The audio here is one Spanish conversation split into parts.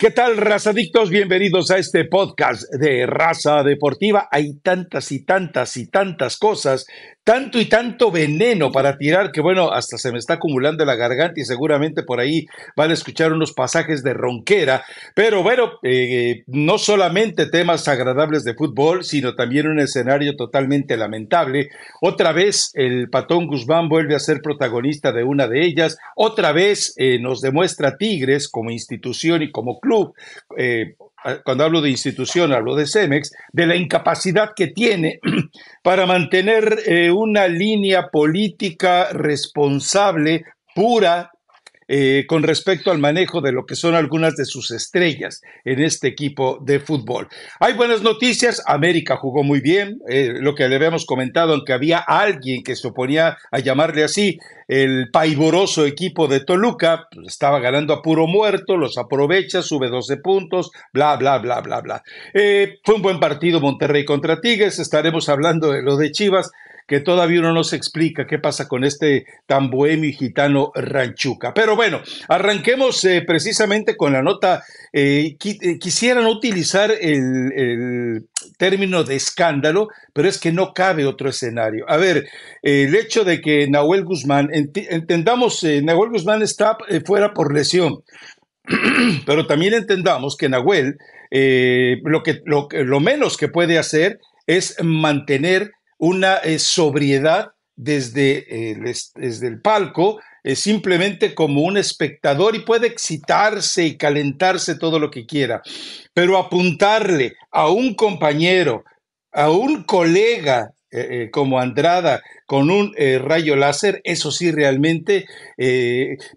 ¿Qué tal, razadictos? Bienvenidos a este podcast de Raza Deportiva. Hay tantas y tantas y tantas cosas, tanto y tanto veneno para tirar que, bueno, hasta se me está acumulando la garganta y seguramente por ahí van a escuchar unos pasajes de ronquera. Pero bueno, eh, no solamente temas agradables de fútbol, sino también un escenario totalmente lamentable. Otra vez el patón Guzmán vuelve a ser protagonista de una de ellas. Otra vez eh, nos demuestra Tigres como institución y como club eh, cuando hablo de institución, hablo de CEMEX, de la incapacidad que tiene para mantener eh, una línea política responsable, pura, eh, con respecto al manejo de lo que son algunas de sus estrellas en este equipo de fútbol. Hay buenas noticias, América jugó muy bien, eh, lo que le habíamos comentado, aunque había alguien que se oponía a llamarle así, el paivoroso equipo de Toluca, pues, estaba ganando a puro muerto, los aprovecha, sube 12 puntos, bla, bla, bla, bla, bla. Eh, fue un buen partido Monterrey contra Tigres, estaremos hablando de lo de Chivas, que todavía uno no se explica qué pasa con este tan bohemio y gitano ranchuca. Pero bueno, arranquemos eh, precisamente con la nota. Eh, eh quisiera no utilizar el, término de escándalo, pero es que no cabe otro escenario. A ver, el hecho de que Nahuel Guzmán, entendamos, eh, Nahuel Guzmán está fuera por lesión, pero también entendamos que Nahuel lo, que, lo, menos que puede hacer es mantener una eh, sobriedad desde, el palco, es eh, simplemente como un espectador y puede excitarse y calentarse todo lo que quiera. Pero apuntarle a un compañero, a un colega eh, como Andrada con un rayo láser, eso sí realmente,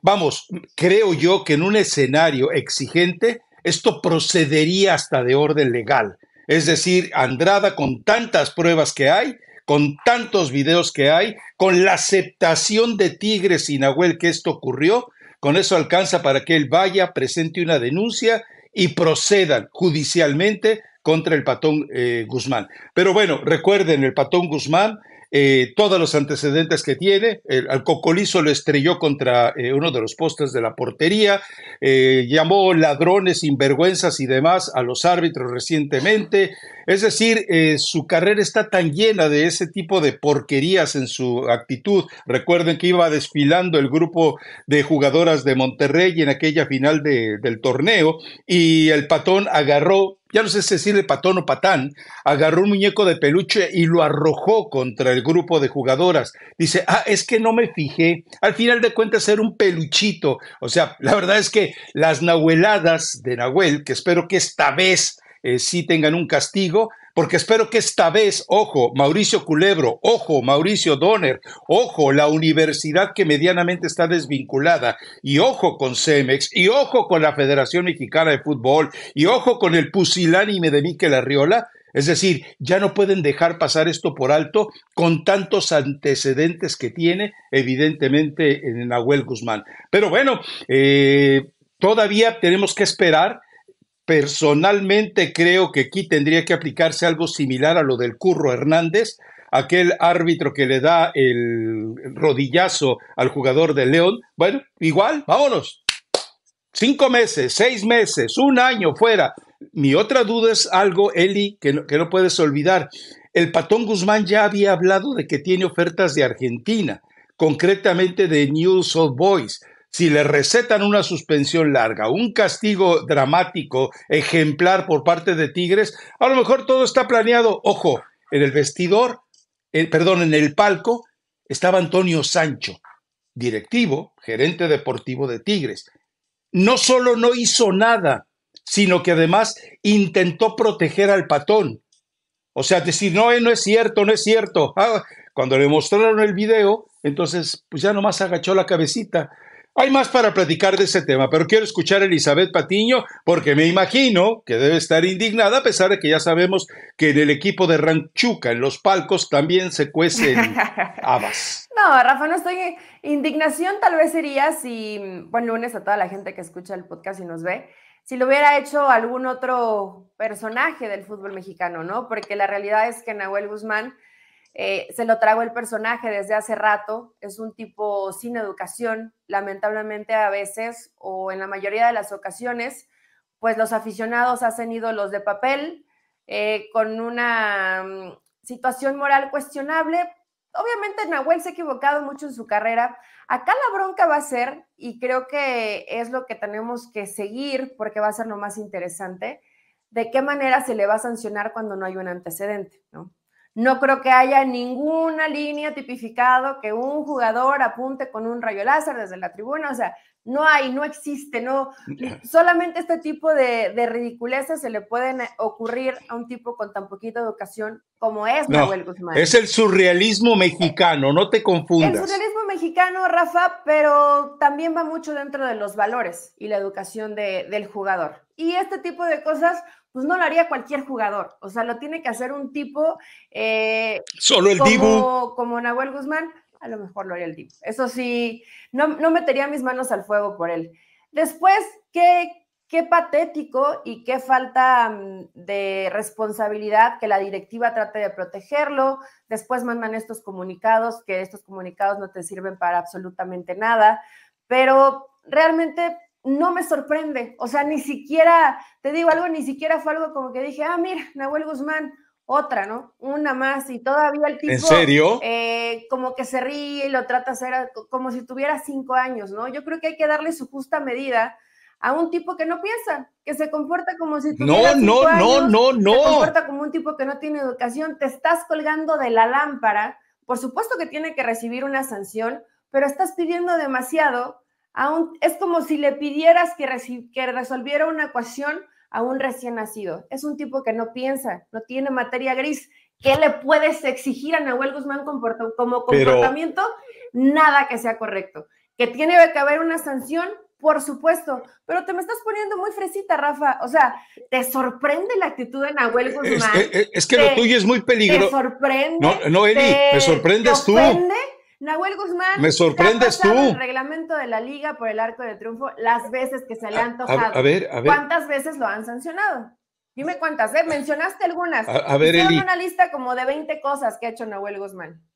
vamos, creo yo que en un escenario exigente esto procedería hasta de orden legal. Es decir, Andrada con tantas pruebas que hay, con tantos videos que hay, con la aceptación de Tigres y Nahuel que esto ocurrió, con eso alcanza para que él vaya, presente una denuncia y procedan judicialmente contra el patón eh, Guzmán. Pero bueno, recuerden, el patón Guzmán eh, todos los antecedentes que tiene. El, al Cocolizo lo estrelló contra eh, uno de los postes de la portería, eh, llamó ladrones, sinvergüenzas y demás a los árbitros recientemente. Es decir, su carrera está tan llena de ese tipo de porquerías en su actitud. Recuerden que iba desfilando el grupo de jugadoras de Monterrey en aquella final del torneo y el patón agarró ya no sé si decirle patón o patán, agarró un muñeco de peluche y lo arrojó contra el grupo de jugadoras. Dice, ah, es que no me fijé, al final de cuentas era un peluchito. O sea, la verdad es que las nahueladas de Nahuel, que espero que esta vez eh, sí tengan un castigo, porque espero que esta vez, ojo, Mauricio Culebro, ojo, Mauricio Donner, ojo, la universidad que medianamente está desvinculada, y ojo con Cemex, y ojo con la Federación Mexicana de Fútbol, y ojo con el pusilánime de Miquel Arriola, es decir, ya no pueden dejar pasar esto por alto con tantos antecedentes que tiene, evidentemente, en Nahuel Guzmán. Pero bueno, eh, todavía tenemos que esperar Personalmente creo que aquí tendría que aplicarse algo similar a lo del Curro Hernández, aquel árbitro que le da el rodillazo al jugador de León. Bueno, igual, vámonos. Cinco meses, seis meses, un año fuera. Mi otra duda es algo, Eli, que no, que no puedes olvidar. El patón Guzmán ya había hablado de que tiene ofertas de Argentina, concretamente de News of Boys si le recetan una suspensión larga, un castigo dramático, ejemplar por parte de Tigres, a lo mejor todo está planeado, ojo, en el vestidor, eh, perdón, en el palco, estaba Antonio Sancho, directivo, gerente deportivo de Tigres. No solo no hizo nada, sino que además intentó proteger al patón. O sea, decir, no, eh, no es cierto, no es cierto. Ah, cuando le mostraron el video, entonces, pues ya nomás agachó la cabecita. Hay más para platicar de ese tema, pero quiero escuchar a Elizabeth Patiño porque me imagino que debe estar indignada, a pesar de que ya sabemos que en el equipo de Ranchuca, en los palcos, también se cuecen habas. No, Rafa, no estoy. Indignación tal vez sería si, buen lunes a toda la gente que escucha el podcast y nos ve, si lo hubiera hecho algún otro personaje del fútbol mexicano, ¿no? Porque la realidad es que Nahuel Guzmán eh, se lo trago el personaje desde hace rato, es un tipo sin educación, lamentablemente a veces o en la mayoría de las ocasiones, pues los aficionados hacen ídolos de papel eh, con una mm, situación moral cuestionable. Obviamente Nahuel se ha equivocado mucho en su carrera. Acá la bronca va a ser, y creo que es lo que tenemos que seguir porque va a ser lo más interesante, de qué manera se le va a sancionar cuando no hay un antecedente, ¿no? No creo que haya ninguna línea tipificado que un jugador apunte con un rayo láser desde la tribuna. O sea, no hay, no existe, no. Mm, eh. Solamente este tipo de, de se le pueden eh, ocurrir a un tipo con tan poquita educación como es no, Es el surrealismo eh, mexicano, no te confundas. El surrealismo mexicano, Rafa, pero también va mucho dentro de los valores y la educación del jugador. Y este tipo de cosas pues no lo haría cualquier jugador. O sea, lo tiene que hacer un tipo. Eh, Solo el como, Como Nahuel Guzmán, a lo mejor lo haría el Dibu. Eso sí, no, metería mis manos al fuego por él. Después, qué patético y qué falta mm, de responsabilidad que la directiva trate de protegerlo. Después mandan estos comunicados, que estos comunicados no te sirven para absolutamente nada. Pero realmente no me sorprende, o sea, ni siquiera, te digo algo, ni siquiera fue algo como que dije, ah, mira, Nahuel Guzmán, otra, ¿no? Una más y todavía el tipo... ¿En serio? Eh, como que se ríe y lo trata a hacer como si tuviera cinco años, ¿no? Yo creo que hay que darle su justa medida a un tipo que no piensa, que se comporta como si tuviera no, cinco no, no, no, no, se comporta como un tipo que no tiene educación, te estás colgando de la lámpara, por supuesto que tiene que recibir una sanción, pero estás pidiendo demasiado es como si le pidieras que, resolviera una ecuación a un recién nacido. Es un tipo que no piensa, no tiene materia gris. ¿Qué le puedes exigir a Nahuel Guzmán como comportamiento? Nada que sea correcto. Que tiene que haber una sanción, por supuesto, pero te me estás poniendo muy fresita, Rafa. O sea, te sorprende la actitud de Nahuel Guzmán. Es, que lo tuyo es muy peligroso. Te sorprende. No, no Eli, te, me sorprendes te tú Nahuel Guzmán. Me sorprendes tú. El reglamento de la liga por el arco de triunfo, las veces que se le han tocado A, ver, ¿Cuántas veces lo han sancionado? Dime cuántas, ¿eh? Mencionaste algunas. A, ver, Eli. una lista como de 20 cosas que ha hecho Nahuel Guzmán.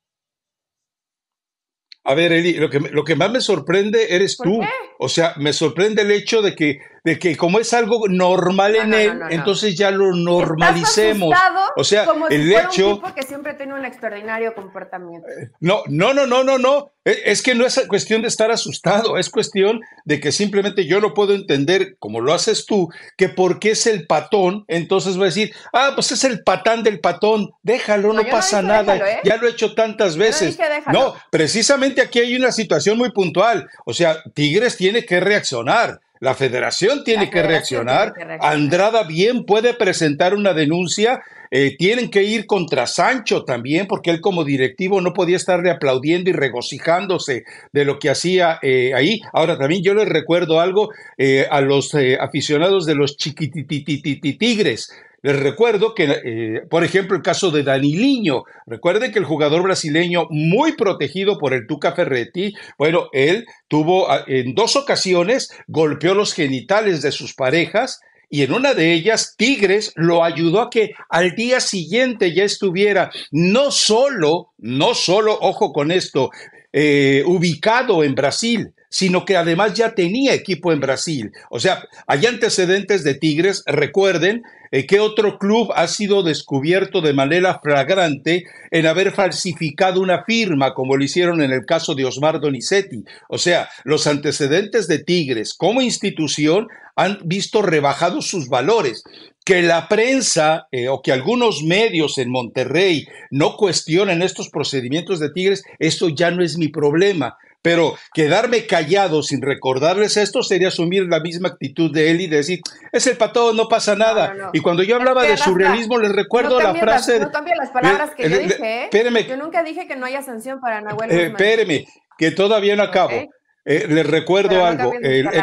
A ver, Eli, lo que, lo que más me sorprende eres tú. O sea, me sorprende el hecho de que de que como es algo normal en él, entonces ya lo normalicemos. o sea, el si hecho un tipo que siempre tiene un extraordinario comportamiento. Eh, no, no, no, no, no, no. E, es que no es cuestión de estar asustado, es cuestión de que simplemente yo no puedo entender, como lo haces tú, que porque es el patón, entonces va a decir, ah, pues es el patán del patón, déjalo, no, pasa nada, ¿eh? ya lo he hecho tantas veces. no, precisamente aquí hay una situación muy puntual, o sea, Tigres tiene que reaccionar la federación tiene que reaccionar. Andrada bien puede presentar una denuncia eh, tienen que ir contra Sancho también, porque él como directivo no podía estarle aplaudiendo y regocijándose de lo que hacía eh, ahí. Ahora también yo les recuerdo algo eh, a los aficionados de los chiquitititititigres. Les recuerdo que, eh, por ejemplo, el caso de Daniliño. Recuerden que el jugador brasileño, muy protegido por el Tuca Ferretti, bueno, él tuvo ah, en dos ocasiones, golpeó los genitales de sus parejas y en una de ellas Tigres lo ayudó a que al día siguiente ya estuviera no solo, no solo, ojo con esto, eh, ubicado en Brasil, sino que además ya tenía equipo en Brasil. O sea, hay antecedentes de Tigres. Recuerden eh, que otro club ha sido descubierto de manera flagrante en haber falsificado una firma, como lo hicieron en el caso de Osmar Donizetti. O sea, los antecedentes de Tigres como institución han visto rebajados sus valores. Que la prensa eh, o que algunos medios en Monterrey no cuestionen estos procedimientos de Tigres, eso ya no es mi problema. Pero quedarme callado sin recordarles esto sería asumir la misma actitud de él y decir, es el pato, no pasa nada. Y cuando yo hablaba de surrealismo, les recuerdo la frase... también no las palabras que yo dije. ¿eh? espéreme, yo nunca dije que no haya sanción para eh, Nahuel eh, espéreme, que todavía no acabo. les recuerdo algo.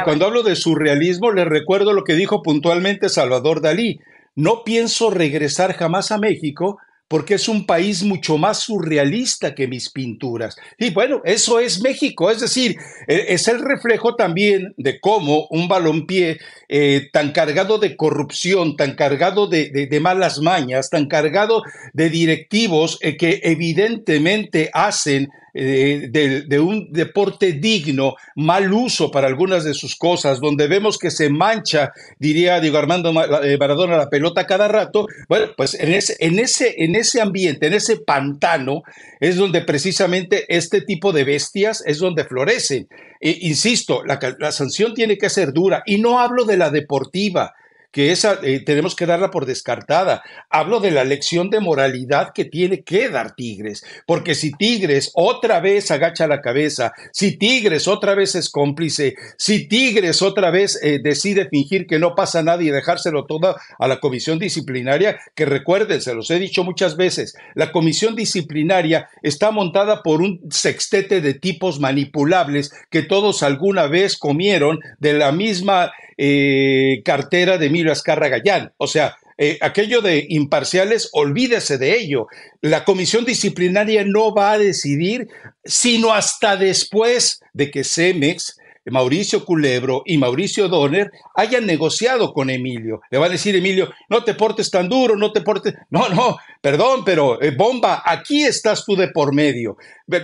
cuando hablo de surrealismo, les recuerdo lo que dijo puntualmente Salvador Dalí. No pienso regresar jamás a México porque es un país mucho más surrealista que mis pinturas. Y bueno, eso es México, es decir, eh, es el reflejo también de cómo un balompié eh, tan cargado de corrupción, tan cargado de, malas mañas, tan cargado de directivos eh, que evidentemente hacen eh, de, un deporte digno, mal uso para algunas de sus cosas, donde vemos que se mancha, diría Diego Armando eh, Maradona, la pelota cada rato, bueno, pues en ese, en ese, en ese ambiente, en ese pantano, es donde precisamente este tipo de bestias es donde florecen. E, insisto, la sanción tiene que ser dura y no hablo de la deportiva que esa eh, tenemos que darla por descartada. Hablo de la lección de moralidad que tiene que dar Tigres, porque si Tigres otra vez agacha la cabeza, si Tigres otra vez es cómplice, si Tigres otra vez eh, decide fingir que no pasa nada y dejárselo todo a la comisión disciplinaria, que recuerden, se los he dicho muchas veces, la comisión disciplinaria está montada por un sextete de tipos manipulables que todos alguna vez comieron de la misma eh, cartera de Emilio Azcarra Gallán. O sea, eh, aquello de imparciales, olvídese de ello. La comisión disciplinaria no va a decidir sino hasta después de que CEMEX Mauricio Culebro y Mauricio Donner hayan negociado con Emilio. Le va a decir Emilio, no te portes tan duro, no te portes, no, no, perdón, pero eh, bomba, aquí estás tú de por medio.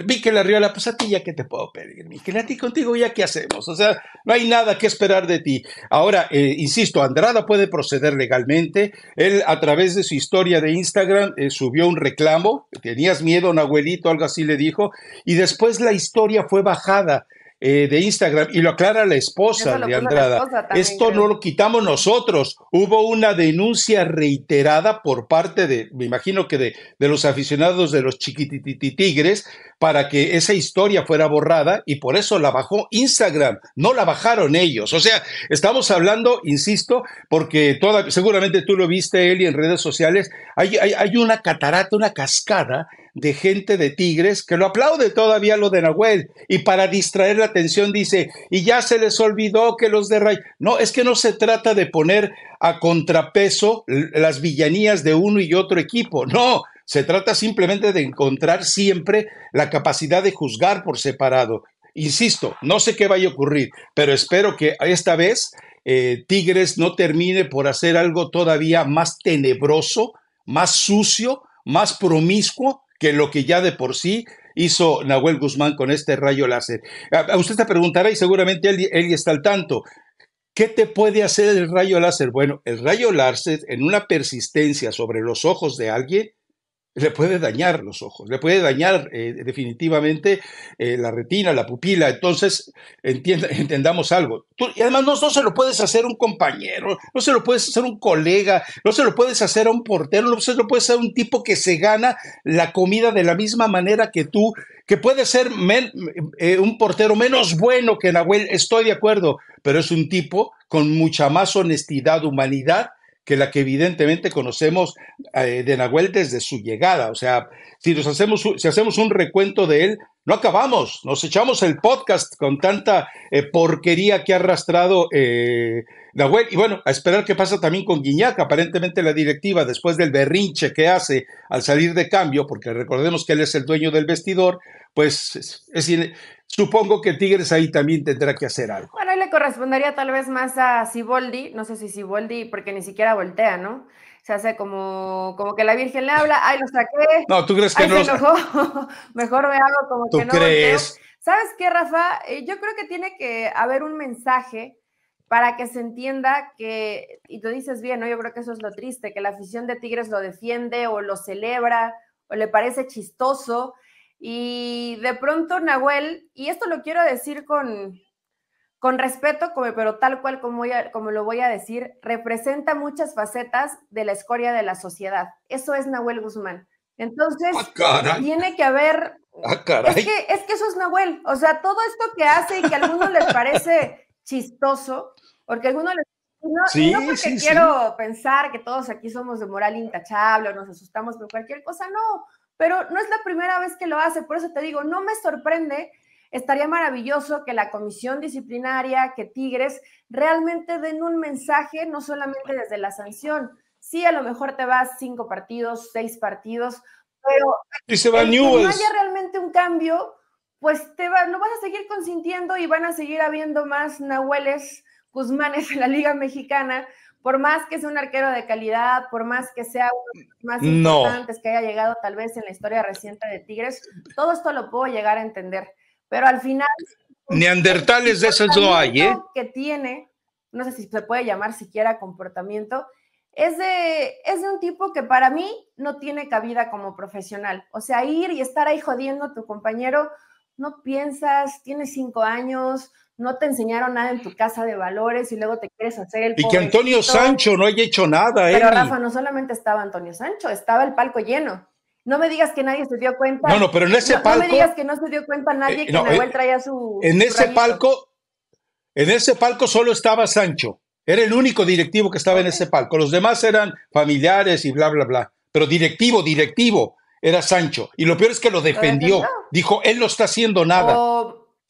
Miquel Arriola, pues a ti ya que te puedo pedir, Miquel, a ti contigo ya qué hacemos, o sea, no hay nada que esperar de ti. Ahora, eh, insisto, Andrada puede proceder legalmente, él a través de su historia de Instagram eh, subió un reclamo, tenías miedo, un abuelito, algo así le dijo, y después la historia fue bajada. Eh, de Instagram, y lo aclara la esposa de Andrada. Esto no lo quitamos nosotros. Hubo una denuncia reiterada por parte de, me imagino que de, de los aficionados de los chiquitititigres, para que esa historia fuera borrada, y por eso la bajó Instagram, no la bajaron ellos. O sea, estamos hablando, insisto, porque toda, seguramente tú lo viste, Eli, en redes sociales, hay, hay, hay una catarata, una cascada de gente de Tigres que lo aplaude todavía lo de Nahuel y para distraer la atención dice, y ya se les olvidó que los de Ray. No, es que no se trata de poner a contrapeso las villanías de uno y otro equipo, no, se trata simplemente de encontrar siempre la capacidad de juzgar por separado. Insisto, no sé qué vaya a ocurrir, pero espero que esta vez eh, Tigres no termine por hacer algo todavía más tenebroso, más sucio, más promiscuo que lo que ya de por sí hizo Nahuel Guzmán con este rayo láser. A usted se preguntará y seguramente él, él está al tanto. ¿Qué te puede hacer el rayo láser? Bueno, el rayo láser en una persistencia sobre los ojos de alguien le puede dañar los ojos, le puede dañar eh, definitivamente eh, la retina, la pupila. Entonces, entendamos algo. y además, no, se lo puedes hacer a un compañero, no se lo puedes hacer a un colega, no se lo puedes hacer a un portero, no se lo puedes hacer a un tipo que se gana la comida de la misma manera que tú, que puede ser eh, un portero menos bueno que Nahuel, estoy de acuerdo, pero es un tipo con mucha más honestidad, humanidad que la que evidentemente conocemos eh, de Nahuel desde su llegada. O sea, si, nos hacemos, si hacemos un recuento de él, no acabamos, nos echamos el podcast con tanta eh, porquería que ha arrastrado eh, Nahuel. Y bueno, a esperar qué pasa también con Guiñac. Aparentemente la directiva, después del berrinche que hace al salir de cambio, porque recordemos que él es el dueño del vestidor, pues es, es supongo que Tigres ahí también tendrá que hacer algo. Bueno, ahí le correspondería tal vez más a Siboldi, no sé si Siboldi, porque ni siquiera voltea, ¿no? Se hace como, como que la Virgen le habla, ay, lo saqué. No, tú crees que no. Mejor me hago como que no. Crees? ¿Sabes qué, Rafa? Eh, yo creo que tiene que haber un mensaje para que se entienda que, y tú dices bien, ¿no? Yo creo que eso es lo triste, que la afición de Tigres lo defiende o lo celebra o le parece chistoso y de pronto Nahuel, y esto lo quiero decir con, con respeto, pero tal cual como, como lo voy a decir, representa muchas facetas de la escoria de la sociedad. Eso es Nahuel Guzmán. Entonces, ah, tiene que haber... Ah, es, que, eso es Nahuel. O sea, todo esto que hace y que a algunos les parece chistoso, porque a algunos les no, sí, porque quiero pensar que todos aquí somos de moral intachable o nos asustamos por cualquier cosa, no pero no es la primera vez que lo hace, por eso te digo, no me sorprende, estaría maravilloso que la comisión disciplinaria, que Tigres, realmente den un mensaje, no solamente desde la sanción, sí, a lo mejor te vas cinco partidos, seis partidos, pero si no haya realmente un cambio, pues te va, lo vas a seguir consintiendo y van a seguir habiendo más Nahueles, Guzmanes en la Liga Mexicana, por más que sea un arquero de calidad, por más que sea uno de los más importantes que haya llegado tal vez en la historia reciente de Tigres, todo esto lo puedo llegar a entender. Pero al final... Neandertales de esos no hay, ¿eh? Que tiene, no sé si se puede llamar siquiera comportamiento, es de, es un tipo que para mí no tiene cabida como profesional. O sea, ir y estar ahí jodiendo a tu compañero, no piensas, tiene cinco años, no te enseñaron nada en tu casa de valores y luego te quieres hacer el... Y que Antonio Sancho no haya hecho nada. Pero Rafa, no solamente estaba Antonio Sancho, estaba el palco lleno. No me digas que nadie se dio cuenta. No, no, pero en ese palco... No me digas que no se dio cuenta eh, nadie que eh, Nahuel traía su... En ese palco, en ese palco solo estaba Sancho. Era el único directivo que estaba en ese palco. Los demás eran familiares y bla, bla, bla. Pero directivo, directivo, era Sancho. Y lo peor es que lo defendió. Dijo, él no está haciendo nada.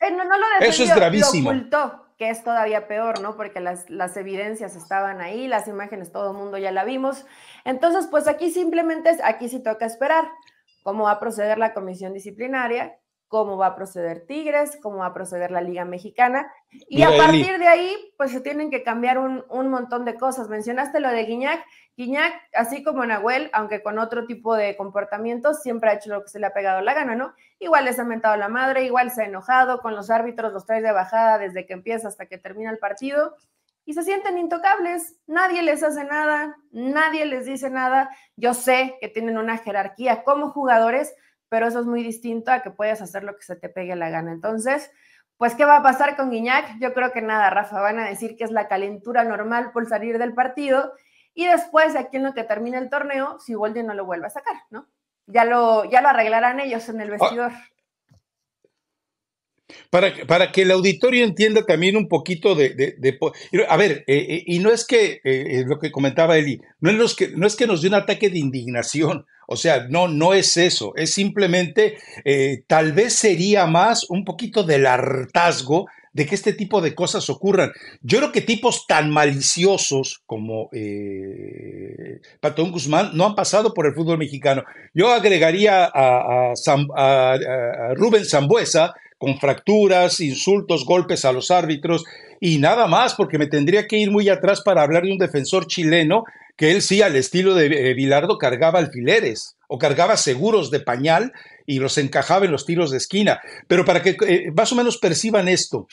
Eh, no, lo Eso es gravísimo. Lo ocultó, que es todavía peor, ¿no? Porque las, evidencias estaban ahí, las imágenes todo el mundo ya la vimos. Entonces, pues aquí simplemente, es aquí sí toca esperar cómo va a proceder la comisión disciplinaria, cómo va a proceder Tigres, cómo va a proceder la Liga Mexicana. Y a partir de ahí, pues se tienen que cambiar un, un, montón de cosas. Mencionaste lo de Guiñac. Guiñac, así como Nahuel, aunque con otro tipo de comportamiento, siempre ha hecho lo que se le ha pegado la gana, ¿no? Igual les ha mentado la madre, igual se ha enojado con los árbitros, los traes de bajada desde que empieza hasta que termina el partido. Y se sienten intocables, nadie les hace nada, nadie les dice nada. Yo sé que tienen una jerarquía como jugadores, pero eso es muy distinto a que puedas hacer lo que se te pegue la gana. Entonces, pues, ¿qué va a pasar con Guiñac? Yo creo que nada, Rafa, van a decir que es la calentura normal por salir del partido y después, aquí en lo que termina el torneo, si Boldi no lo vuelve a sacar, ¿no? Ya lo, ya lo arreglarán ellos en el ah, vestidor. Para, que el auditorio entienda también un poquito de... a ver, eh, eh, y no es que, eh, lo que comentaba Eli, no es, que, no es que nos dé un ataque de indignación, o sea, no, no es eso, es simplemente, tal vez sería más un poquito del hartazgo de que este tipo de cosas ocurran. Yo creo que tipos tan maliciosos como Patón Guzmán no han pasado por el fútbol mexicano. Yo agregaría a, a Rubén Zambuesa, con fracturas, insultos, golpes a los árbitros y nada más, porque me tendría que ir muy atrás para hablar de un defensor chileno que él sí, al estilo de Vilardo, eh, cargaba alfileres o cargaba seguros de pañal y los encajaba en los tiros de esquina. Pero para que eh, más o menos perciban esto,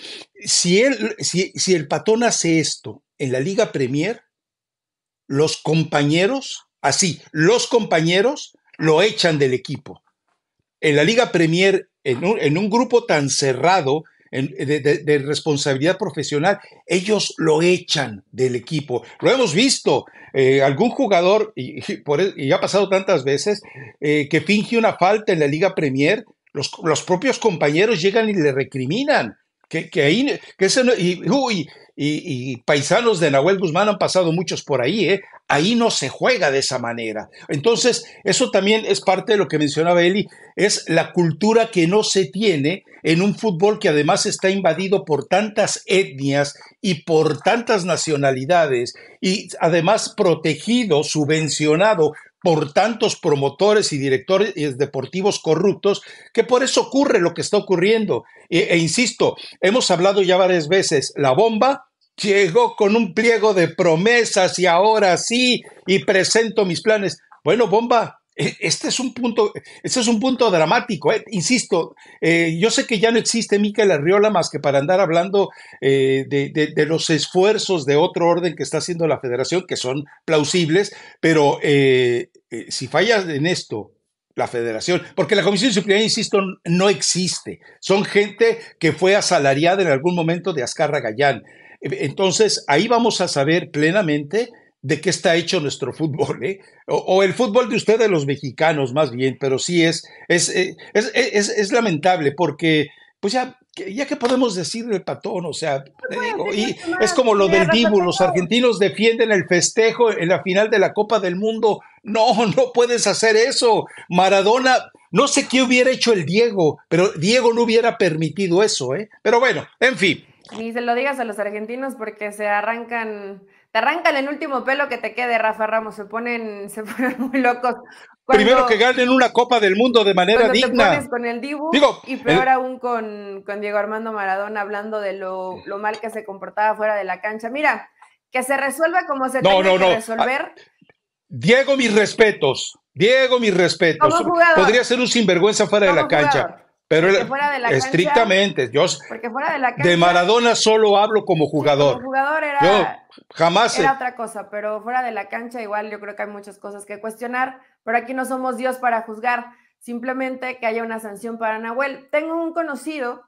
si, si el patón hace esto en la Liga Premier, los compañeros, así, los compañeros lo echan del equipo. En la Liga Premier en un, grupo tan cerrado de, responsabilidad profesional, ellos lo echan del equipo. Lo hemos visto. Eh, algún jugador, e, y, ha pasado tantas veces, eh, que finge una falta en la Liga Premier, los, los propios compañeros llegan y le recriminan que, ahí, que ese, y, y, paisanos de Nahuel Guzmán han pasado muchos por ahí, ¿eh? ahí no se juega de esa manera. Entonces, eso también es parte de lo que mencionaba Eli, es la cultura que no se tiene en un fútbol que además está invadido por tantas etnias y por tantas nacionalidades y además protegido, subvencionado por tantos promotores y directores deportivos corruptos, que por eso ocurre lo que está ocurriendo. E, e, insisto, hemos hablado ya varias veces, la bomba llegó con un pliego de promesas y ahora sí, y presento mis planes. Bueno, bomba, eh, este es un punto, este es un punto dramático. Eh. Insisto, eh, yo sé que ya no existe Micaela Arriola más que para andar hablando de, los esfuerzos de otro orden que está haciendo la federación, que son plausibles, pero si fallas en esto, la federación, porque la comisión Suprema, insisto, no existe. Son gente que fue asalariada en algún momento de Azcarra Gallán. Entonces, ahí vamos a saber plenamente de qué está hecho nuestro fútbol, ¿eh? o, el fútbol de ustedes, los mexicanos, más bien, pero sí es, es, eh, es, lamentable porque, pues ya, ya que podemos decirle patón, o sea, pues, eh, pues, es como lo del Dibu, los argentinos defienden el festejo en la final de la Copa del Mundo. No, no puedes hacer eso. Maradona, no sé qué hubiera hecho el Diego, pero Diego no hubiera permitido eso, ¿eh? Pero bueno, en fin. Ni se lo digas a los argentinos porque se arrancan te arrancan el último pelo que te quede, Rafa Ramos. Se ponen, se ponen muy locos. Primero que ganen una Copa del Mundo de manera digna. con el Dibu y peor aún con, Diego Armando Maradona hablando de lo, mal que se comportaba fuera de la cancha. Mira, que se resuelva como se tiene resolver. Ah, Diego, mis respetos. Diego, mis respetos. Podría ser un sinvergüenza fuera de la cancha pero fuera de estrictamente, yo porque fuera de, la cancha, de Maradona solo hablo como jugador. Como jugador era, yo jamás era otra cosa, pero fuera de la cancha igual yo creo que hay muchas cosas que cuestionar, pero aquí no somos Dios para juzgar, simplemente que haya una sanción para Nahuel. Tengo un conocido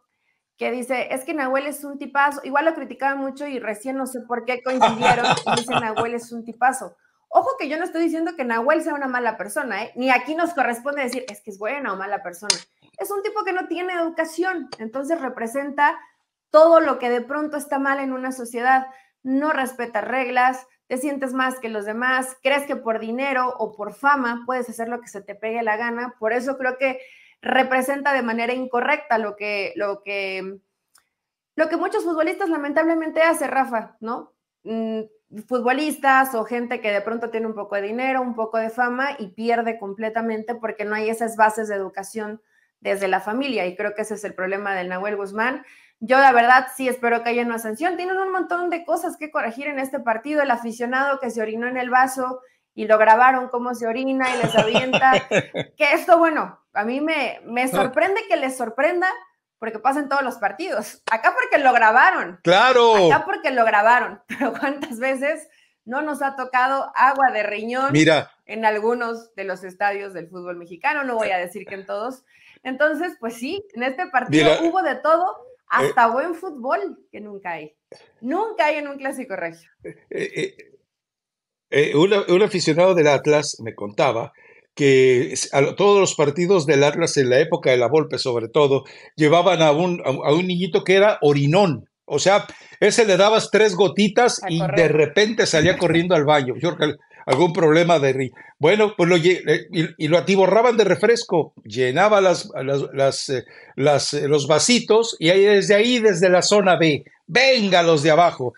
que dice, es que Nahuel es un tipazo, igual lo criticaba mucho y recién no sé por qué coincidieron, y dice Nahuel es un tipazo. Ojo que yo no estoy diciendo que Nahuel sea una mala persona, ¿eh? ni aquí nos corresponde decir es que es buena o mala persona es un tipo que no tiene educación, entonces representa todo lo que de pronto está mal en una sociedad. No respeta reglas, te sientes más que los demás, crees que por dinero o por fama puedes hacer lo que se te pegue la gana. Por eso creo que representa de manera incorrecta lo que, lo que, lo que muchos futbolistas lamentablemente hace, Rafa, ¿no? Mm, futbolistas o gente que de pronto tiene un poco de dinero, un poco de fama y pierde completamente porque no hay esas bases de educación desde la familia y creo que ese es el problema del Nahuel Guzmán. Yo la verdad sí espero que haya una sanción. Tienen un montón de cosas que corregir en este partido. El aficionado que se orinó en el vaso y lo grabaron cómo se orina y les avienta. que esto, bueno, a mí me, me sorprende que les sorprenda porque pasan todos los partidos. Acá porque lo grabaron. Claro. Acá porque lo grabaron. Pero cuántas veces no nos ha tocado agua de riñón Mira. en algunos de los estadios del fútbol mexicano. No voy a decir que en todos. Entonces, pues sí, en este partido hubo de todo, eh, hasta buen fútbol, que nunca hay. Nunca hay en un clásico regio. Eh, eh, un, aficionado del Atlas me contaba que todos los partidos del Atlas en la época de la Volpe, sobre todo, llevaban a un, a un niñito que era orinón. O sea, ese le dabas tres gotitas y de repente salía corriendo al baño. Yo, algún problema de... Bueno, pues lo, eh, y, lo atiborraban de refresco, llenaba las, las, eh, eh, los vasitos y ahí, desde ahí, desde la zona B, venga los de abajo.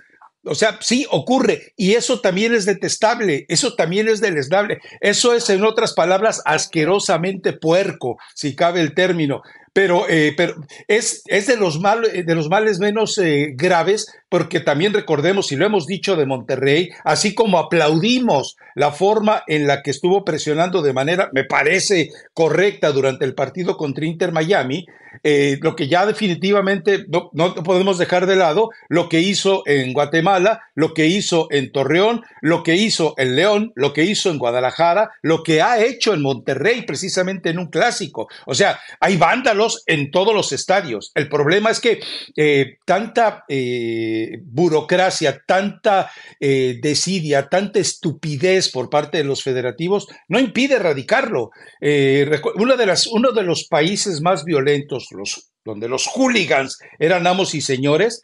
O sea, sí ocurre y eso también es detestable, eso también es deleznable, eso es en otras palabras asquerosamente puerco, si cabe el término pero, eh, pero es, de, los mal, eh, de los males menos eh, graves, porque también recordemos, y lo hemos dicho de Monterrey, así como aplaudimos la forma en la que estuvo presionando de manera, me parece, correcta durante el partido contra Inter Miami, eh, lo que ya definitivamente no, podemos dejar de lado, lo que hizo en Guatemala, lo que hizo en Torreón, lo que hizo en León, lo que hizo en Guadalajara, lo que ha hecho en Monterrey precisamente en un clásico. O sea, hay vándalos en todos los estadios. El problema es que eh, tanta eh, burocracia, tanta desidia, tanta estupidez, por parte de los federativos no impide erradicarlo. Eh, de las, uno de los países más violentos, los, donde los hooligans eran amos y señores,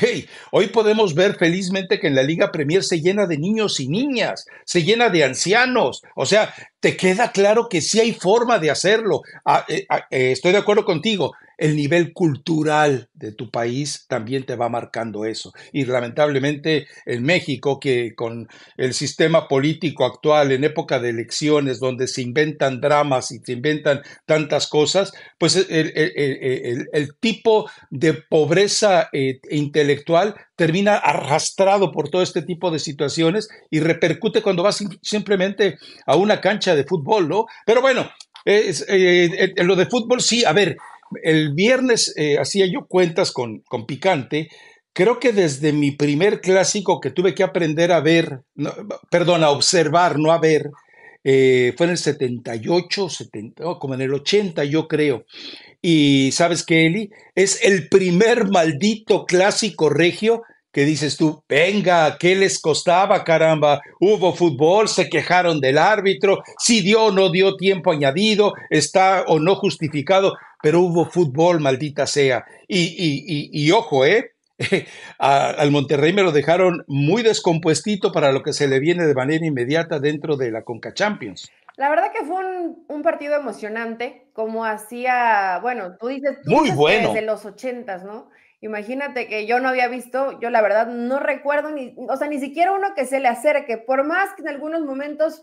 Hey, hoy podemos ver felizmente que en la Liga Premier se llena de niños y niñas, se llena de ancianos. O sea, te queda claro que sí hay forma de hacerlo. Ah, eh, ah, eh, estoy de acuerdo contigo el nivel cultural de tu país también te va marcando eso. Y lamentablemente en México, que con el sistema político actual, en época de elecciones, donde se inventan dramas y se inventan tantas cosas, pues el, tipo de pobreza eh, intelectual termina arrastrado por todo este tipo de situaciones y repercute cuando vas simplemente a una cancha de fútbol, ¿no? Pero bueno, es, eh, eh, lo de fútbol sí, a ver, el viernes eh, hacía yo cuentas con, Picante. Creo que desde mi primer clásico que tuve que aprender a ver, perdón, a observar, no a ver, eh, fue en el 78, como en el 80 yo creo. Y sabes que Eli es el primer maldito clásico regio que dices tú, venga, ¿qué les costaba, caramba? Hubo fútbol, se quejaron del árbitro, si dio o no dio tiempo añadido, está o no justificado, pero hubo fútbol, maldita sea. Y, ojo, ¿eh? al Monterrey me lo dejaron muy descompuestito para lo que se le viene de manera inmediata dentro de la Conca Champions. La verdad que fue un, partido emocionante, como hacía, bueno, tú dices, muy bueno. desde los ochentas, ¿no? Imagínate que yo no había visto, yo la verdad no recuerdo, ni, o sea, ni siquiera uno que se le acerque, por más que en algunos momentos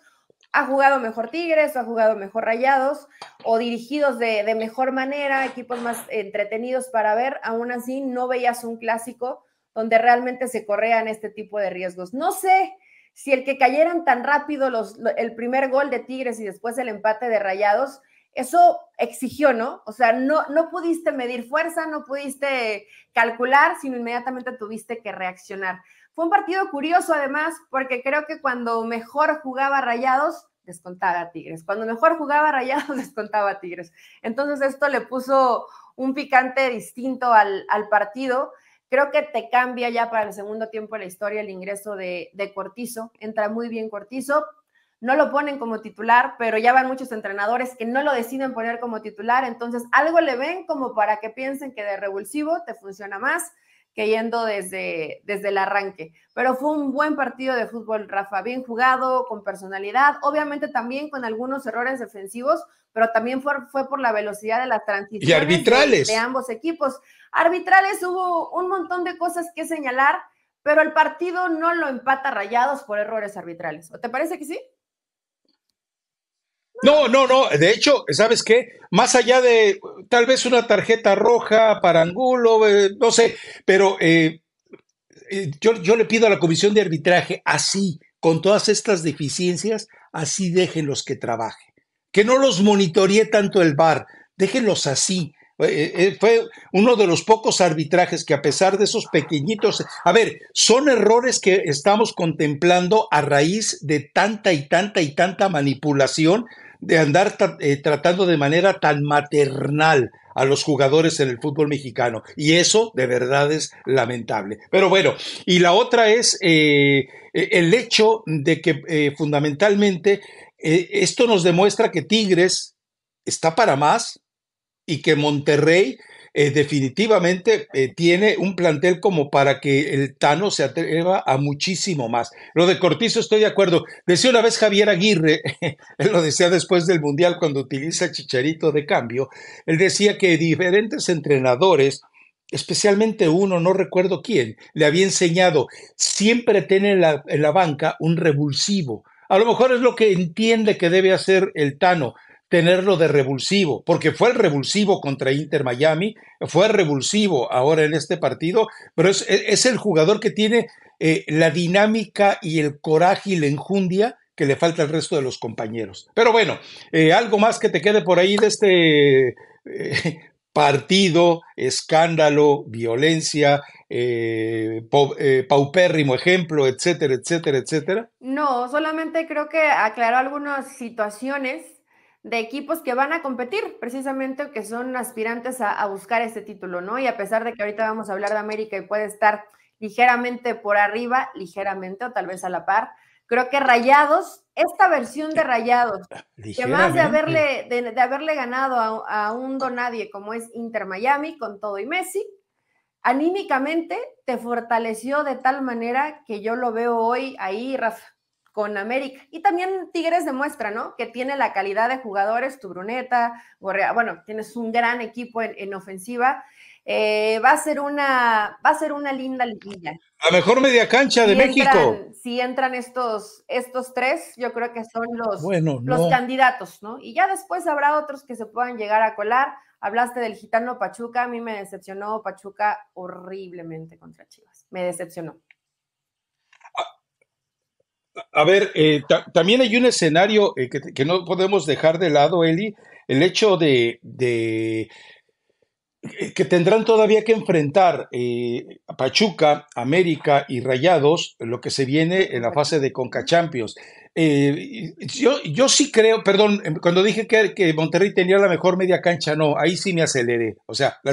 ha jugado mejor Tigres, o ha jugado mejor Rayados, o dirigidos de, mejor manera, equipos más entretenidos para ver, aún así no veías un clásico donde realmente se correan este tipo de riesgos. No sé si el que cayeran tan rápido el primer gol de Tigres y después el empate de Rayados eso exigió, ¿no? O sea, no, no pudiste medir fuerza, no pudiste calcular, sino inmediatamente tuviste que reaccionar. Fue un partido curioso además, porque creo que cuando mejor jugaba Rayados, descontaba Tigres. Cuando mejor jugaba Rayados, descontaba Tigres. Entonces esto le puso un picante distinto al, partido. Creo que te cambia ya para el segundo tiempo de la historia el ingreso de, de Cortizo. Entra muy bien Cortizo, no lo ponen como titular, pero ya van muchos entrenadores que no lo deciden poner como titular, entonces algo le ven como para que piensen que de revulsivo te funciona más que yendo desde, desde el arranque. Pero fue un buen partido de fútbol, Rafa, bien jugado, con personalidad, obviamente también con algunos errores defensivos, pero también fue, fue por la velocidad de la transición De, de ambos equipos. Arbitrales hubo un montón de cosas que señalar, pero el partido no lo empata rayados por errores arbitrales. ¿O te parece que sí? No, no, no. De hecho, ¿sabes qué? Más allá de tal vez una tarjeta roja para Angulo, eh, no sé, pero eh, eh, yo, yo, le pido a la comisión de arbitraje, así, con todas estas deficiencias, así déjenlos que trabajen. Que no los monitoree tanto el VAR, déjenlos así. fue uno de los pocos arbitrajes que a pesar de esos pequeñitos, a ver, son errores que estamos contemplando a raíz de tanta y tanta y tanta manipulación de andar eh, tratando de manera tan maternal a los jugadores en el fútbol mexicano. Y eso de verdad es lamentable. Pero bueno, y la otra es eh, eh, el hecho de que fundamentalmente esto nos demuestra que Tigres está para más y que Monterrey eh, definitivamente eh, tiene un plantel como para que el Tano se atreva a muchísimo más. Lo de Cortizo estoy de acuerdo. Decía una vez Javier Aguirre, él lo decía después del Mundial cuando utiliza Chicharito de cambio, él decía que diferentes entrenadores especialmente uno, no recuerdo quién, le había enseñado, siempre tener en la banca un revulsivo, a lo mejor es lo que entiende que debe hacer el Tano, tenerlo de revulsivo, porque fue el revulsivo contra Inter Miami, fue revulsivo ahora en este partido, pero es, e-, el jugador que tiene eh, la dinámica y el coraje y la enjundia que le falta al resto de los compañeros. Pero bueno, eh, algo más que te quede por ahí de este eh, partido, escándalo, violencia, paupérrimo ejemplo, etcétera, etcétera, etcétera? No, solamente creo que aclaró algunas situaciones de equipos que van a competir, precisamente que son aspirantes a, buscar este título, ¿no? Y a pesar de que ahorita vamos a hablar de América y puede estar ligeramente por arriba, ligeramente o tal vez a la par, creo que Rayados, esta versión de Rayados, ah, que más de haberle, de, haberle ganado a, a un donadie como es Inter Miami con todo y Messi, anímicamente te fortaleció de tal manera que yo lo veo hoy ahí, Rafa con América. Y también Tigres demuestra, ¿no? Que tiene la calidad de jugadores, tu Bruneta, Gorrea, bueno, tienes un gran equipo en, ofensiva. Eh, va a ser una, va a ser una linda liguilla. La mejor media cancha de México. si entran estos, estos tres, yo creo que son los, los candidatos, ¿no? Y ya después habrá otros que se puedan llegar a colar. Hablaste del gitano Pachuca, a mí me decepcionó Pachuca horriblemente contra Chivas. Me decepcionó. A ver, eh, también hay un escenario eh, que, no podemos dejar de lado, Eli, el hecho de, eh, que tendrán todavía que enfrentar a Pachuca, América y Rayados, lo que se viene en la fase de CONCACHAMPIONS. Eh, yo, yo sí creo, perdón, em, cuando dije que, Monterrey tenía la mejor media cancha, no, ahí sí me aceleré. O sea, la,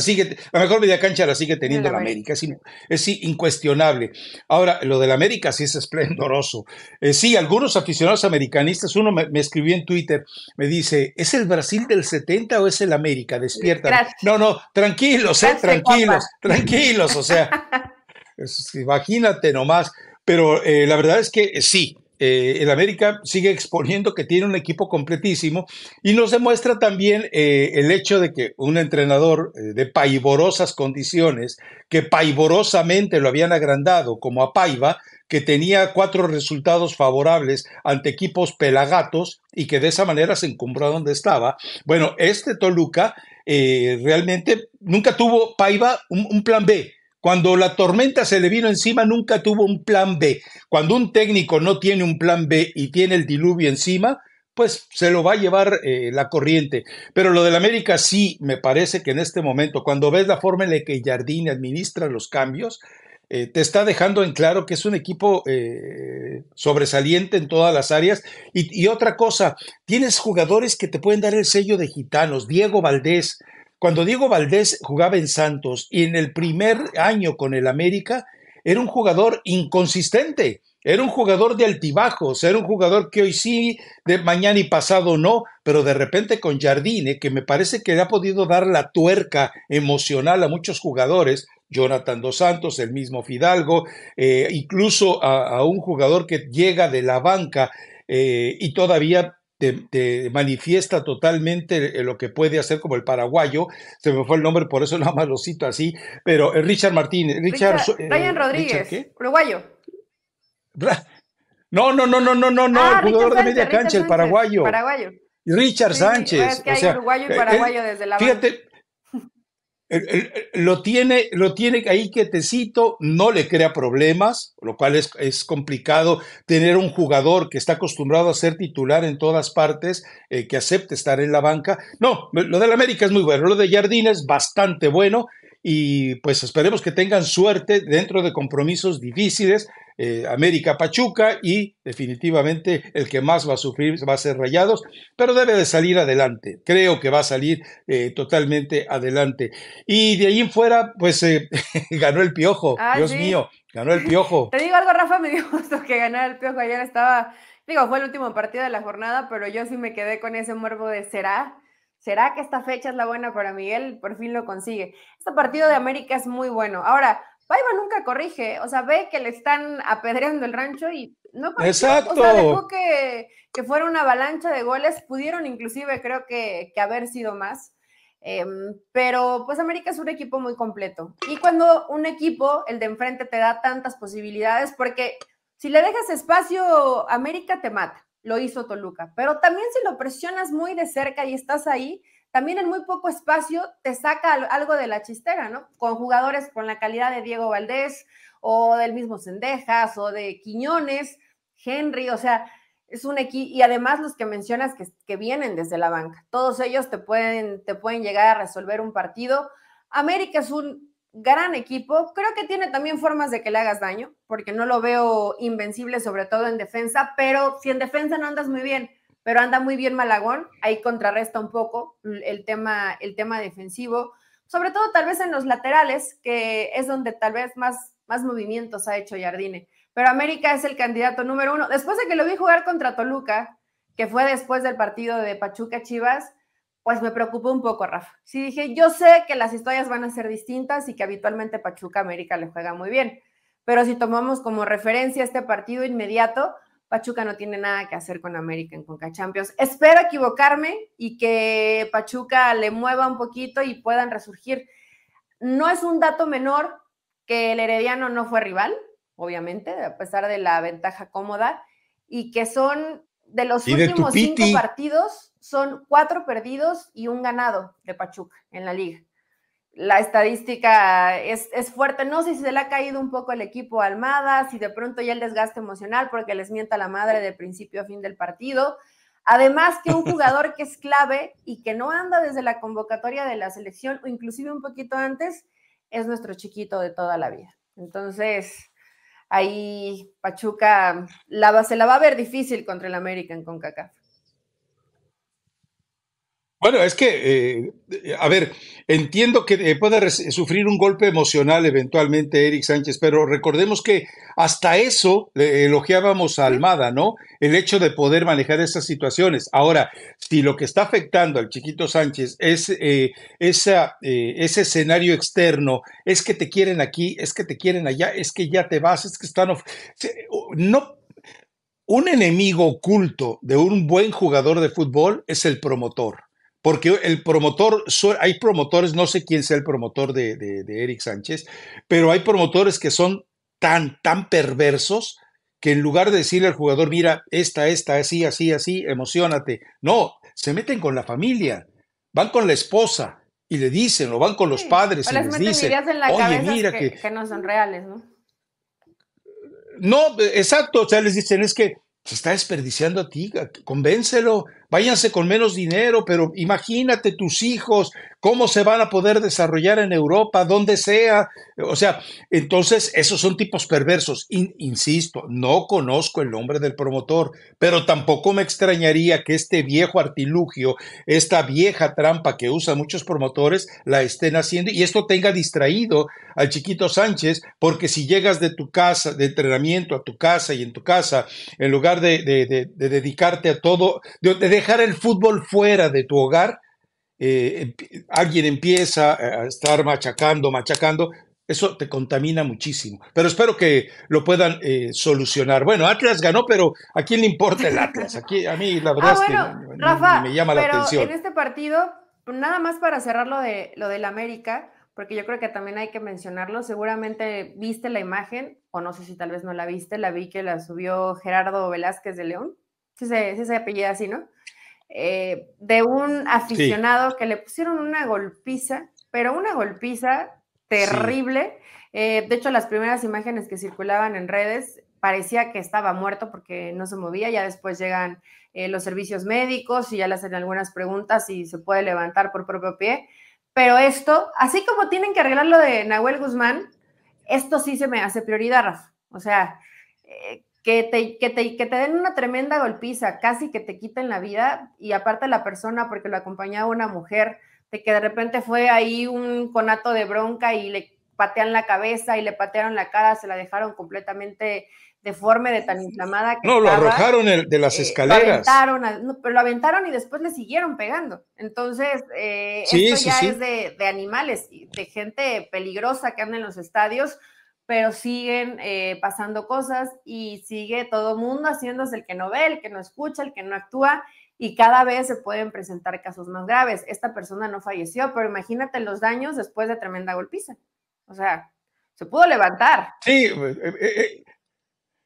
la mejor media cancha la sigue teniendo la, América, es, es incuestionable. Ahora, lo de la América sí es esplendoroso. Eh, sí, algunos aficionados americanistas, uno me, escribió en Twitter, me dice, ¿es el Brasil del 70 o es el América? Despierta. No, no, tranquilos, eh, tranquilos, tranquilos, o sea, imagínate nomás. Pero la verdad es que sí, eh, el América sigue exponiendo que tiene un equipo completísimo y nos demuestra también eh, el hecho de que un entrenador eh, de paivorosas condiciones, que paivorosamente lo habían agrandado como a Paiva, que tenía cuatro resultados favorables ante equipos pelagatos y que de esa manera se encumbró donde estaba. Bueno, este Toluca realmente nunca tuvo Paiva un plan B cuando la tormenta se le vino encima, nunca tuvo un plan B. Cuando un técnico no tiene un plan B y tiene el diluvio encima, pues se lo va a llevar eh, la corriente. Pero lo del América sí, me parece que en este momento, cuando ves la forma en la que Jardín administra los cambios, eh, te está dejando en claro que es un equipo eh, sobresaliente en todas las áreas. y, otra cosa, tienes jugadores que te pueden dar el sello de gitanos, Diego Valdés, cuando Diego Valdés jugaba en Santos y en el primer año con el América, era un jugador inconsistente, era un jugador de altibajos, era un jugador que hoy sí, de mañana y pasado no, pero de repente con Jardine, que me parece que le ha podido dar la tuerca emocional a muchos jugadores, Jonathan Dos Santos, el mismo Fidalgo, eh, incluso a, un jugador que llega de la banca eh, y todavía te, manifiesta totalmente eh, lo que puede hacer como el paraguayo, se me fue el nombre, por eso nada más lo cito así, pero eh, Richard Martínez, Richard... Eh, Rodríguez, uruguayo. No, no, no, no, no, no, ah, el jugador de media cancha, el paraguayo. Richard Sánchez. uruguayo y paraguayo desde la fíjate, lo tiene, lo tiene ahí quietecito, no le crea problemas, lo cual es, complicado tener un jugador que está acostumbrado a ser titular en todas partes, eh, que acepte estar en la banca. No, lo del América es muy bueno, lo de Jardín es bastante bueno y pues esperemos que tengan suerte dentro de compromisos difíciles eh, América Pachuca y definitivamente el que más va a sufrir va a ser Rayados, pero debe de salir adelante. Creo que va a salir eh, totalmente adelante. Y de ahí en fuera, pues eh, ganó el piojo, ah, Dios mío, ganó el piojo. Te digo algo, Rafa, me dio gusto que ganara el piojo. Ayer estaba, digo, fue el último partido de la jornada, pero yo sí me quedé con ese morbo de será. ¿Será que esta fecha es la buena para Miguel? Por fin lo consigue. Este partido de América es muy bueno. Ahora, Paiva nunca corrige, o sea, ve que le están apedreando el rancho y no Exacto. O sea, que, que, fuera una avalancha de goles, pudieron inclusive creo que, que haber sido más. Em, pero pues América es un equipo muy completo. Y cuando un equipo, el de enfrente, te da tantas posibilidades, porque si le dejas espacio, América te mata. Lo hizo Toluca. Pero también si lo presionas muy de cerca y estás ahí, también en muy poco espacio te saca algo de la chistera, ¿no? Con jugadores con la calidad de Diego Valdés o del mismo Cendejas o de Quiñones, Henry, o sea, es un equipo, y además los que mencionas que, vienen desde la banca, todos ellos te pueden, te pueden llegar a resolver un partido. América es un gran equipo, creo que tiene también formas de que le hagas daño, porque no lo veo invencible, sobre todo en defensa, pero si en defensa no andas muy bien, pero anda muy bien Malagón, ahí contrarresta un poco el tema, el tema defensivo, sobre todo tal vez en los laterales, que es donde tal vez más, más movimientos ha hecho Jardine. Pero América es el candidato número uno. Después de que lo vi jugar contra Toluca, que fue después del partido de Pachuca Chivas, pues me preocupó un poco, Rafa. Sí dije, yo sé que las historias van a ser distintas y que habitualmente Pachuca América le juega muy bien, pero si tomamos como referencia este partido inmediato, Pachuca no tiene nada que hacer con América en Conca Champions. Espero equivocarme y que Pachuca le mueva un poquito y puedan resurgir. No es un dato menor que el Herediano no fue rival, obviamente, a pesar de la ventaja cómoda, y que son de los últimos cinco partidos, son cuatro perdidos y un ganado de Pachuca en la liga la estadística es, fuerte. No sé si se le ha caído un poco el equipo a Almada, si de pronto ya el desgaste emocional, porque les mienta la madre de principio a fin del partido. Además que un jugador que es clave y que no anda desde la convocatoria de la selección o inclusive un poquito antes, es nuestro chiquito de toda la vida. Entonces, ahí Pachuca la, se la va a ver difícil contra el América en CONCACAF. Bueno, es que, eh, a ver, entiendo que eh, puede sufrir un golpe emocional eventualmente Eric Sánchez, pero recordemos que hasta eso elogiábamos a Almada, ¿no? El hecho de poder manejar esas situaciones. Ahora, si lo que está afectando al chiquito Sánchez es eh, esa, ese escenario externo, es que te quieren aquí, es que te quieren allá, es que ya te vas, es que están... No un enemigo oculto de un buen jugador de fútbol es el promotor porque el promotor, hay promotores, no sé quién sea el promotor de, de, Eric Sánchez, pero hay promotores que son tan, tan perversos que en lugar de decirle al jugador, mira, esta, esta, así, así, así, emocionate, no, se meten con la familia, van con la esposa, y le dicen, o van con los padres y les dicen, oye, mira que, no son reales, ¿no? No, exacto, o sea, les dicen, es que se está desperdiciando a ti, convéncelo, váyanse con menos dinero, pero imagínate tus hijos, cómo se van a poder desarrollar en Europa, donde sea. O sea, entonces esos son tipos perversos. insisto, no conozco el nombre del promotor, pero tampoco me extrañaría que este viejo artilugio, esta vieja trampa que usan muchos promotores, la estén haciendo y esto tenga distraído al chiquito Sánchez, porque si llegas de tu casa, de entrenamiento a tu casa y en tu casa, en lugar de, dedicarte a todo, de dejar el fútbol fuera de tu hogar, eh, alguien empieza a estar machacando, machacando, eso te contamina muchísimo. Pero espero que lo puedan eh, solucionar. Bueno, Atlas ganó, pero ¿a quién le importa el Atlas? Aquí, a mí la ah, verdad es que me llama la atención. En este partido, nada más para cerrar lo de lo del América, porque yo creo que también hay que mencionarlo. Seguramente viste la imagen, o no sé si tal vez no la viste, la vi que la subió Gerardo Velázquez de León. Sí se, apellida así, ¿no? Eh, de un aficionado que le pusieron una golpiza, pero una golpiza terrible. Eh, de hecho, las primeras imágenes que circulaban en redes parecía que estaba muerto porque no se movía, ya después llegan eh, los servicios médicos y ya le hacen algunas preguntas y se puede levantar por propio pie. Pero esto, así como tienen que arreglar lo de Nahuel Guzmán, esto sí se me hace prioridad, Rafa. O sea, eh, que te, que te, que te den una tremenda golpiza, casi que te quiten la vida y aparte la persona, porque lo acompañaba una mujer, de que de repente fue ahí un conato de bronca y le patean la cabeza y le patearon la cara, se la dejaron completamente deforme, de tan inflamada que No, lo arrojaron de las eh, escaleras. lo aventaron, pero lo aventaron y después le siguieron pegando. Entonces, eh, esto es de, de, animales, de gente peligrosa que anda en los estadios, pero siguen eh, pasando cosas y sigue todo mundo haciéndose el que no ve, el que no escucha, el que no actúa y cada vez se pueden presentar casos más graves. Esta persona no falleció, pero imagínate los daños después de tremenda golpiza. O sea, se pudo levantar. Sí, eh,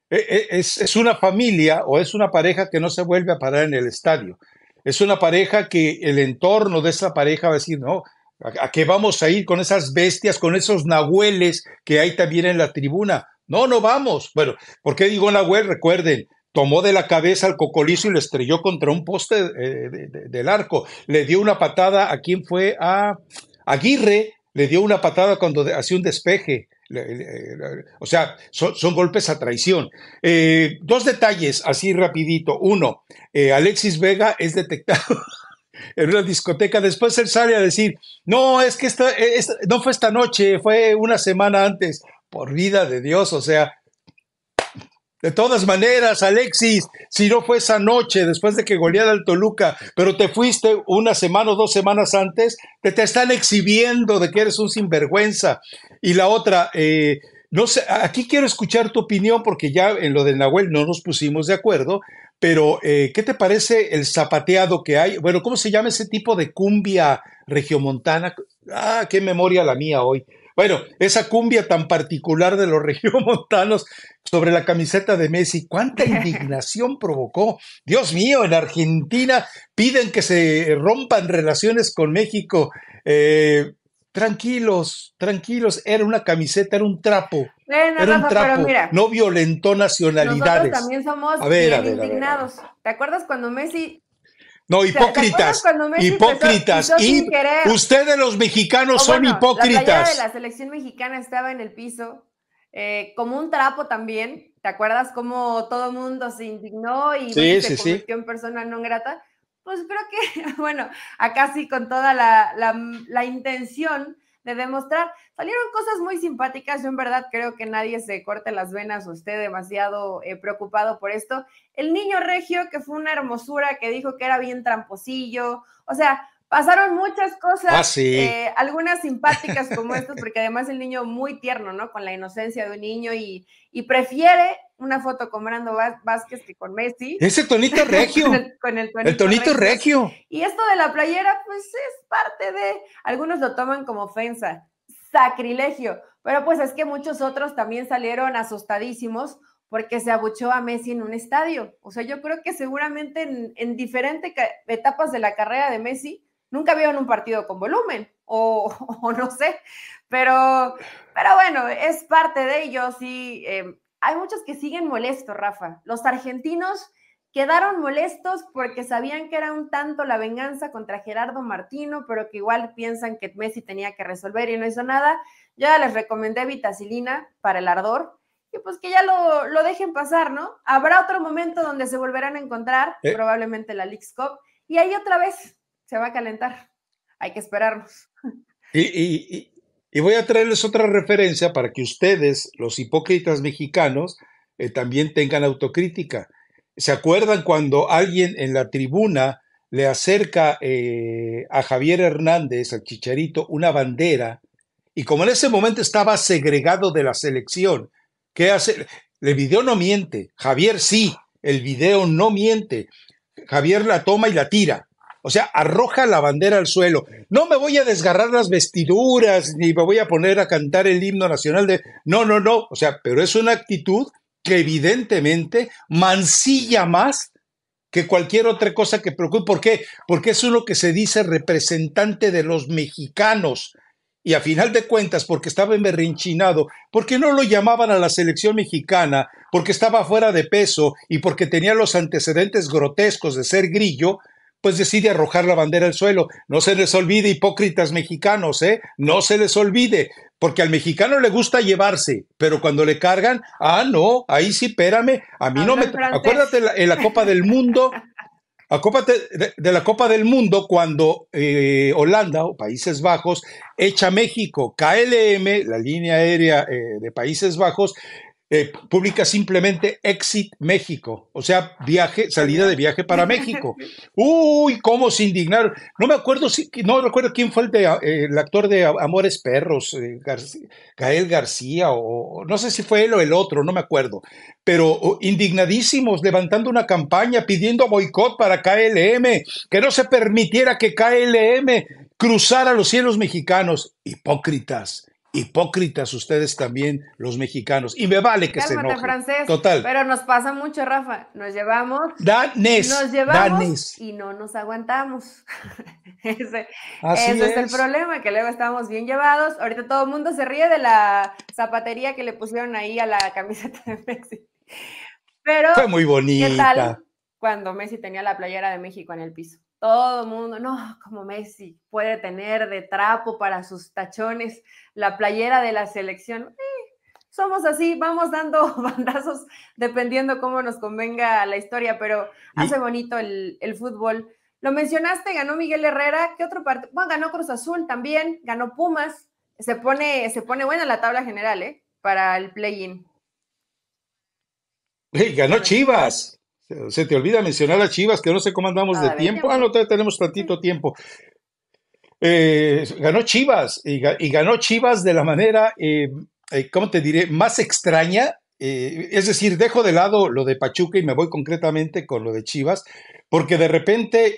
eh, es, es una familia o es una pareja que no se vuelve a parar en el estadio es una pareja que el entorno de esa pareja va a decir, no, ¿A, qué vamos a ir con esas bestias, con esos nahueles que hay también en la tribuna? No, no vamos. Bueno, ¿por qué digo nahuel? Recuerden, tomó de la cabeza al cocolizo y lo estrelló contra un poste eh, del arco. Le dio una patada a quien fue a Aguirre, le dio una patada cuando hacía un despeje. Eh, o sea, son, golpes a traición. Eh, dos detalles, así rapidito. Uno, Alexis Vega es detectado en una discoteca. Después él sale a decir, no, es que esta, no fue esta noche, fue una semana antes. Por vida de Dios, o sea, de todas maneras, Alexis, si no fue esa noche después de que goleara al Toluca, pero te fuiste una semana o dos semanas antes, te, te están exhibiendo de que eres un sinvergüenza. Y la otra, eh, no sé, aquí quiero escuchar tu opinión porque ya en lo del Nahuel no nos pusimos de acuerdo, pero, eh, ¿qué te parece el zapateado que hay? Bueno, ¿cómo se llama ese tipo de cumbia regiomontana? Ah, qué memoria la mía hoy. Bueno, esa cumbia tan particular de los regiomontanos sobre la camiseta de Messi, cuánta indignación provocó. Dios mío, en Argentina piden que se rompan relaciones con México. Eh, tranquilos, tranquilos, era una camiseta, era un trapo. era un trapo, no violentó nacionalidades. Nosotros también somos indignados. ¿Te acuerdas cuando Messi no, hipócritas. hipócritas. y ustedes los mexicanos son hipócritas. La de la selección mexicana estaba en el piso, eh, como un trapo también. ¿Te acuerdas cómo todo el mundo se indignó y se convirtió en persona no grata? pues creo que, bueno, acá sí con toda la, intención de demostrar. Salieron cosas muy simpáticas. Yo en verdad creo que nadie se corte las venas o esté demasiado eh, preocupado por esto. El niño regio, que fue una hermosura, que dijo que era bien tramposillo. O sea, pasaron muchas cosas, ah, eh, algunas simpáticas como estas, porque además el niño muy tierno, ¿no? Con la inocencia de un niño y, prefiere una foto con Brando Vázquez que con Messi. Ese tonito regio. con el, tonito, regio. Y esto de la playera, pues es parte de, algunos lo toman como ofensa, sacrilegio, pero pues es que muchos otros también salieron asustadísimos porque se abuchó a Messi en un estadio. O sea, yo creo que seguramente en diferentes etapas de la carrera de Messi nunca vieron un partido con volumen o, no sé, pero, pero bueno, es parte de ellos y eh, hay muchos que siguen molestos, Rafa. Los argentinos quedaron molestos porque sabían que era un tanto la venganza contra Gerardo Martino, pero que igual piensan que Messi tenía que resolver y no hizo nada. Yo ya les recomendé vitacilina para el ardor, y pues que ya lo, dejen pasar, ¿no? Habrá otro momento donde se volverán a encontrar, eh. probablemente la League's Cup, y ahí otra vez se va a calentar. Hay que esperarnos. Y, voy a traerles otra referencia para que ustedes, los hipócritas mexicanos, eh, también tengan autocrítica. ¿Se acuerdan cuando alguien en la tribuna le acerca eh, a Javier Hernández, al chicharito, una bandera? Y como en ese momento estaba segregado de la selección, ¿qué hace? El video no miente. Javier sí, el video no miente. Javier la toma y la tira. O sea, arroja la bandera al suelo. No me voy a desgarrar las vestiduras, ni me voy a poner a cantar el himno nacional de... No, no, no. O sea, pero es una actitud que evidentemente mancilla más que cualquier otra cosa que preocupe. ¿Por qué? Porque es uno que se dice representante de los mexicanos. Y a final de cuentas, porque estaba enberrinchinado, porque no lo llamaban a la selección mexicana, porque estaba fuera de peso y porque tenía los antecedentes grotescos de ser grillo, pues decide arrojar la bandera al suelo. No se les olvide, hipócritas mexicanos, ¿eh? No se les olvide, porque al mexicano le gusta llevarse, pero cuando le cargan, ah, no, ahí sí, espérame, a mí no me... Acuérdate en la Copa del Mundo, Acópate de, la Copa del Mundo cuando eh, Holanda o Países Bajos echa México. KLM, la línea aérea eh, de Países Bajos, eh, publica simplemente Exit México, o sea, viaje, salida de viaje para México. Uy, cómo se indignaron. No me acuerdo si, no recuerdo quién fue el, eh, actor de Amores Perros, eh, Gael García, o no sé si fue él o el otro, no me acuerdo. Pero oh, indignadísimos, levantando una campaña pidiendo boicot para KLM, que no se permitiera que KLM cruzara los cielos mexicanos. Hipócritas hipócritas ustedes también, los mexicanos. Y me vale que se enojen. Total. Pero nos pasa mucho, Rafa. Nos llevamos. Danes. y no nos aguantamos. ese, es. el problema, que luego estamos bien llevados. Ahorita todo el mundo se ríe de la zapatería que le pusieron ahí a la camiseta de Messi. Pero. Fue muy bonita. cuando Messi tenía la playera de México en el piso? todo el mundo, no, como Messi puede tener de trapo para sus tachones la playera de la selección. Eh, somos así, vamos dando bandazos dependiendo cómo nos convenga la historia, pero hace bonito el, fútbol. Lo mencionaste, ganó Miguel Herrera, ¿qué otro partido? Bueno, ganó Cruz Azul también, ganó Pumas. Se pone, se pone buena la tabla general, ¿eh? Para el play-in. ganó Chivas. Se te olvida mencionar a Chivas, que no sé cómo andamos de tiempo. Ah, no, tenemos tantito tiempo. Eh, ganó Chivas y, ganó Chivas de la manera, eh, eh, ¿cómo te diré?, más extraña. es decir, dejo de lado lo de Pachuca y me voy concretamente con lo de Chivas, porque de repente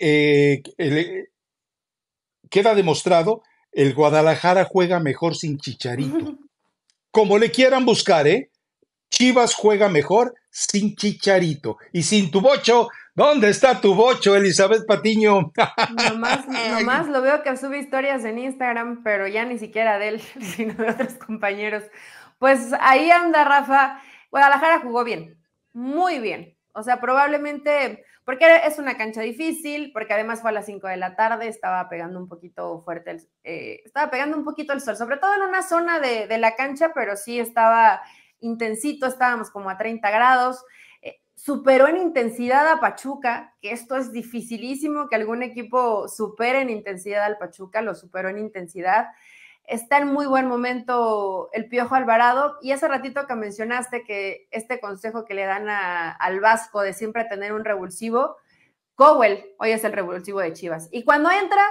queda demostrado, el Guadalajara juega mejor sin Chicharito. Como le quieran buscar, ¿eh? Chivas juega mejor sin Chicharito y sin tu bocho. ¿Dónde está tu bocho, Elizabeth Patiño? Nomás, lo veo que sube historias en Instagram, pero ya ni siquiera de él, sino de otros compañeros. Pues ahí anda Rafa. Guadalajara jugó bien, muy bien. O sea, probablemente, porque es una cancha difícil, porque además fue a las 5 de la tarde, estaba pegando un poquito fuerte, eh, estaba pegando un poquito el sol, sobre todo en una zona de, de la cancha, pero sí estaba intensito, estábamos como a 30 grados. Eh, superó en intensidad a Pachuca, que esto es dificilísimo que algún equipo supere en intensidad al Pachuca, lo superó en intensidad. Está en muy buen momento el Piojo Alvarado y ese ratito que mencionaste que este consejo que le dan al Vasco de siempre tener un revulsivo, Cowell hoy es el revulsivo de Chivas. Y cuando entra,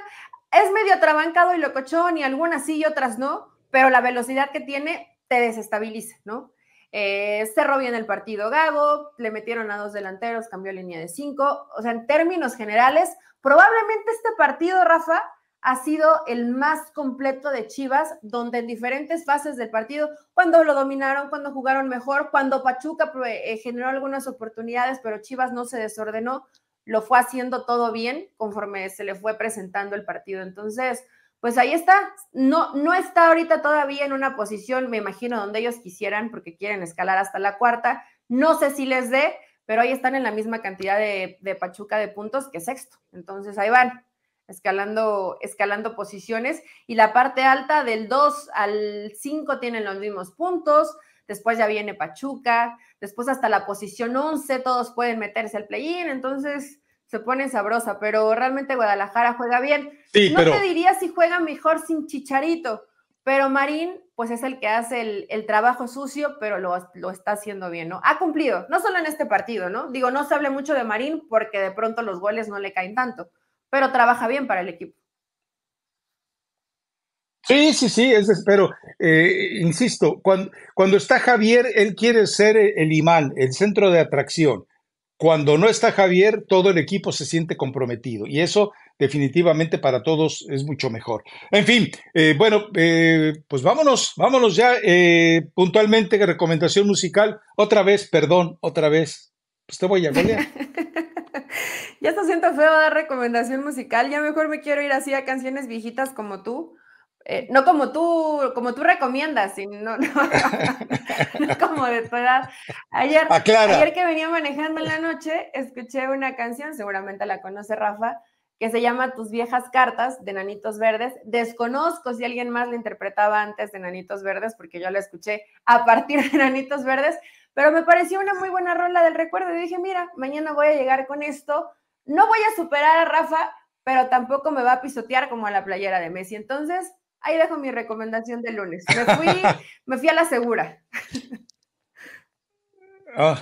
es medio trabancado y locochón y algunas sí y otras no, pero la velocidad que tiene te desestabiliza, ¿no? Eh, cerró bien el partido Gago, le metieron a dos delanteros, cambió línea de cinco. O sea, en términos generales, probablemente este partido, Rafa, ha sido el más completo de Chivas, donde en diferentes fases del partido, cuando lo dominaron, cuando jugaron mejor, cuando Pachuca eh, eh, generó algunas oportunidades, pero Chivas no se desordenó, lo fue haciendo todo bien conforme se le fue presentando el partido. Entonces, pues ahí está. No, no está ahorita todavía en una posición, me imagino, donde ellos quisieran, porque quieren escalar hasta la cuarta. No sé si les dé, pero ahí están en la misma cantidad de, Pachuca de puntos que sexto. Entonces ahí van, escalando, escalando posiciones. Y la parte alta del 2 al 5 tienen los mismos puntos. Después ya viene Pachuca, después hasta la posición 11, todos pueden meterse al play-in. Entonces, se pone sabrosa, pero realmente Guadalajara juega bien. no te diría si juega mejor sin Chicharito, pero Marín, pues es el que hace el, trabajo sucio, pero lo, está haciendo bien, ¿no? Ha cumplido, no solo en este partido, ¿no? Digo, no se hable mucho de Marín porque de pronto los goles no le caen tanto, pero trabaja bien para el equipo. Sí, sí, sí, es, pero eh, insisto, cuando, cuando está Javier, él quiere ser el imán, el centro de atracción cuando no está Javier, todo el equipo se siente comprometido y eso definitivamente para todos es mucho mejor. En fin, eh, bueno, eh, pues vámonos, vámonos ya eh, puntualmente, recomendación musical, otra vez, perdón, otra vez, pues te voy a ya se siento feo dar recomendación musical, ya mejor me quiero ir así a canciones viejitas como tú. Eh, no como tú, como tú recomiendas, sino, como de tu edad. Ayer, ayer que venía manejando en la noche, escuché una canción, seguramente la conoce Rafa, que se llama Tus viejas cartas de Nanitos Verdes. Desconozco si alguien más la interpretaba antes de Nanitos Verdes, porque yo la escuché a partir de Nanitos Verdes, pero me pareció una muy buena rola del recuerdo y dije, mira, mañana voy a llegar con esto. No voy a superar a Rafa, pero tampoco me va a pisotear como a la playera de Messi. Entonces, Ahí dejo mi recomendación de lunes. Me fui, a la segura. Ah,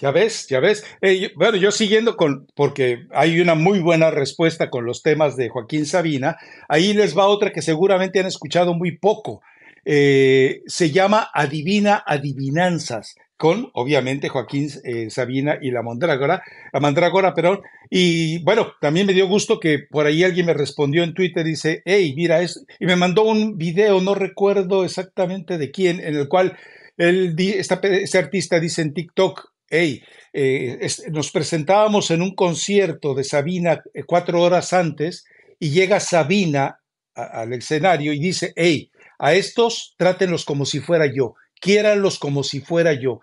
ya ves, ya ves. Eh, bueno, yo siguiendo con, porque hay una muy buena respuesta con los temas de Joaquín Sabina, ahí les va otra que seguramente han escuchado muy poco. Eh, se llama Adivina Adivinanzas con obviamente Joaquín eh, Sabina y la Mandrágora, la Mandrágora, perdón. Y bueno, también me dio gusto que por ahí alguien me respondió en Twitter, dice, hey, mira y me mandó un video, no recuerdo exactamente de quién, en el cual él, este artista dice en TikTok, hey, eh, nos presentábamos en un concierto de Sabina eh, cuatro horas antes y llega Sabina al escenario y dice, hey, a estos trátenlos como si fuera yo quiéranlos como si fuera yo.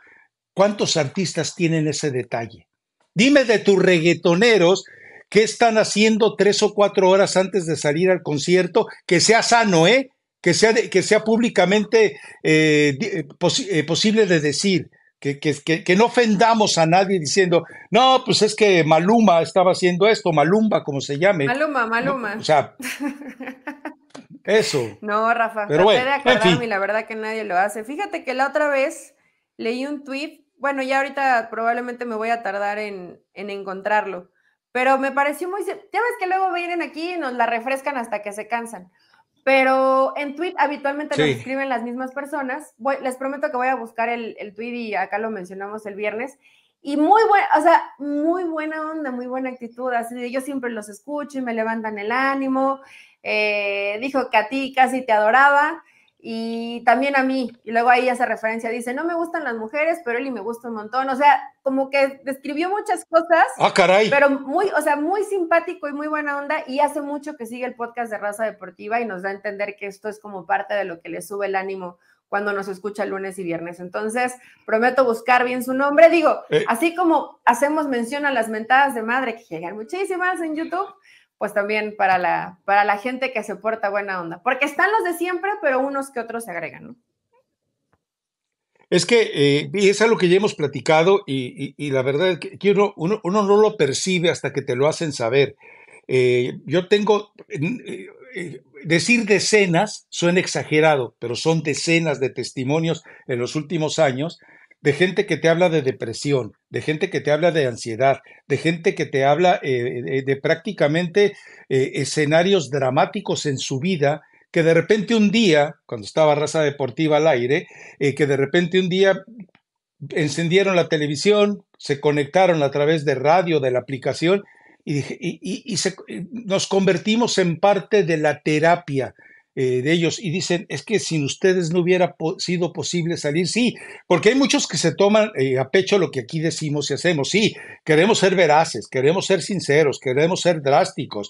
¿Cuántos artistas tienen ese detalle? Dime de tus reggaetoneros qué están haciendo tres o cuatro horas antes de salir al concierto, que sea sano, ¿eh? Que sea, que sea públicamente eh, eh, eh, posible de decir, que, que, no ofendamos a nadie diciendo, no, pues es que Maluma estaba haciendo esto, Malumba, como se llame. Maluma, Maluma. o sea, Eso. No, Rafa, Pero bueno, en fin. la verdad que nadie lo hace. Fíjate que la otra vez leí un tweet, bueno, ya ahorita probablemente me voy a tardar en, encontrarlo, pero me pareció muy... Ya ves que luego vienen aquí y nos la refrescan hasta que se cansan. Pero en tweet habitualmente escriben las mismas personas. les prometo que voy a buscar el, el tweet y acá lo mencionamos el viernes. Y muy buena, o sea, muy buena onda, muy buena actitud. Así de yo siempre los escucho y me levantan el ánimo. Eh, dijo que a ti casi te adoraba y también a mí. Y luego ahí hace referencia, dice, no me gustan las mujeres, pero él y me gusta un montón. O sea, como que describió muchas cosas. Ah, pero muy, o sea, muy simpático y muy buena onda. Y hace mucho que sigue el podcast de Raza Deportiva y nos da a entender que esto es como parte de lo que le sube el ánimo cuando nos escucha lunes y viernes. Entonces, prometo buscar bien su nombre. Digo, eh. así como hacemos mención a las mentadas de madre, que llegan muchísimas en YouTube, pues también para la, para la gente que se porta buena onda. Porque están los de siempre, pero unos que otros se agregan, ¿no? Es que eh, es algo que ya hemos platicado y, la verdad es que uno, uno, uno, no lo percibe hasta que te lo hacen saber. Eh, yo tengo, decir decenas suena exagerado, pero son decenas de testimonios en los últimos años de gente que te habla de depresión, de gente que te habla de ansiedad, de gente que te habla eh, de, prácticamente eh, escenarios dramáticos en su vida, que de repente un día, cuando estaba Raza Deportiva al aire, eh, que de repente un día encendieron la televisión, se conectaron a través de radio, de la aplicación y, eh, nos convertimos en parte de la terapia eh, de ellos. Y dicen, es que sin ustedes no hubiera sido posible salir. Sí, porque hay muchos que se toman eh, a pecho lo que aquí decimos y hacemos. Sí, queremos ser veraces, queremos ser sinceros, queremos ser drásticos,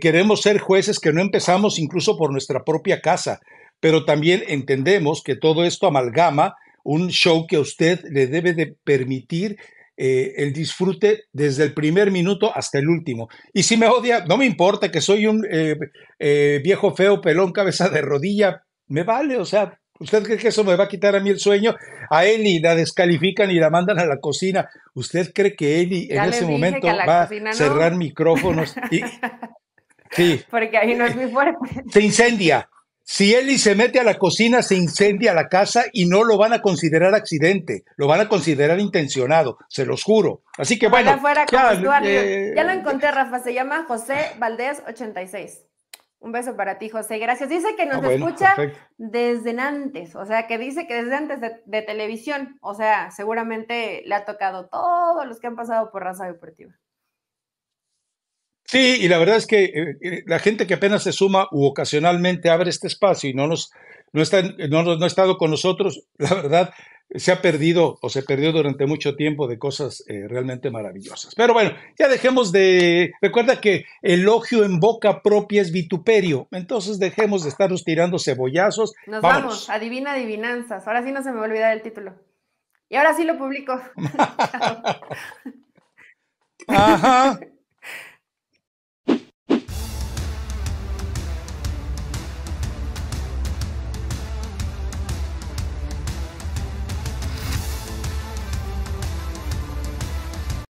queremos ser jueces que no empezamos incluso por nuestra propia casa. Pero también entendemos que todo esto amalgama un show que a usted le debe de permitir eh, el disfrute desde el primer minuto hasta el último. Y si me odia, no me importa que soy un eh, eh, viejo feo, pelón, cabeza de rodilla, me vale, o sea, ¿usted cree que eso me va a quitar a mí el sueño? A Eli la descalifican y la mandan a la cocina. ¿Usted cree que Eli en ese momento va a cerrar micrófonos? Y, sí. Porque ahí no es muy fuerte. Se incendia. Si Eli se mete a la cocina, se incendia la casa y no lo van a considerar accidente, lo van a considerar intencionado, se los juro. Así que bueno. ya, eh, ya, lo encontré, Rafa, se llama José Valdés 86. Un beso para ti, José, gracias. Dice que nos ah, escucha desde antes, o sea, que dice que desde antes de, de televisión, o sea, seguramente le ha tocado todos los que han pasado por raza deportiva. Sí, y la verdad es que eh, eh, la gente que apenas se suma u ocasionalmente abre este espacio y no nos no, ha estado con nosotros, la verdad se ha perdido o se perdió durante mucho tiempo de cosas eh, realmente maravillosas. Pero bueno, ya dejemos de... Recuerda que elogio en boca propia es vituperio, entonces dejemos de estarnos tirando cebollazos. Nos vamos, adivina adivinanzas. Ahora sí no se me va a olvidar el título. Y ahora sí lo publico. Ajá.